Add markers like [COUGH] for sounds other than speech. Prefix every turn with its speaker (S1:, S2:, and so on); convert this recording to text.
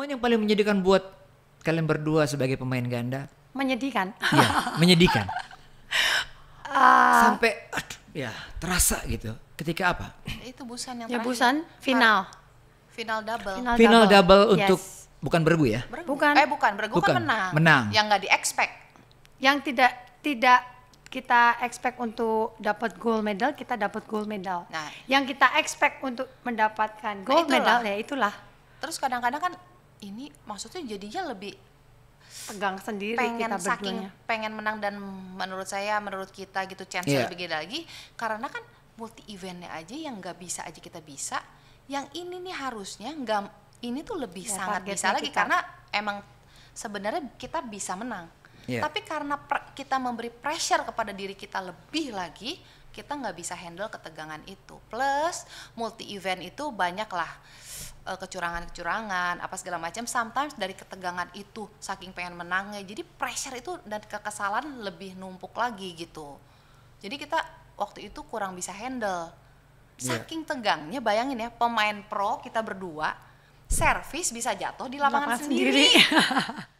S1: Momen yang paling menyedihkan buat kalian berdua sebagai pemain ganda? Menyedihkan. Iya, menyedihkan. Uh, [LAUGHS] Sampai aduh, ya terasa gitu. Ketika apa? Itu busan yang Ya terakhir. busan final. Final double. Final, Final double, untuk Yes. bukan bergu ya? Bergu. Bukan. Eh bukan, bergu kan Bukan, kan menang. menang. Yang nggak di-expect. yang tidak tidak kita expect untuk dapat gold medal, kita dapat gold medal. Nah. Yang kita expect untuk mendapatkan nah, gold nah, medal ya itulah. Terus kadang-kadang kan ini maksudnya jadinya lebih tegang sendiri pengen kita berduanya. saking pengen menang dan menurut saya menurut kita gitu chance yeah. lebih gede lagi karena kan multi eventnya aja yang nggak bisa aja kita bisa yang ini nih harusnya nggak ini tuh lebih ya, sangat bisa kita. lagi karena emang sebenarnya kita bisa menang yeah. tapi karena kita memberi pressure kepada diri kita lebih lagi kita nggak bisa handle ketegangan itu plus multi event itu banyak lah Eh, kecurangan-kecurangan apa segala macam sometimes dari ketegangan itu saking pengen menangnya jadi pressure itu dan kekesalan lebih numpuk lagi gitu jadi kita waktu itu kurang bisa handle iya. saking yeah. tegangnya bayangin ya pemain pro kita berdua service bisa jatuh di lapangan, lapangan sendiri, sendiri. [LAUGHS]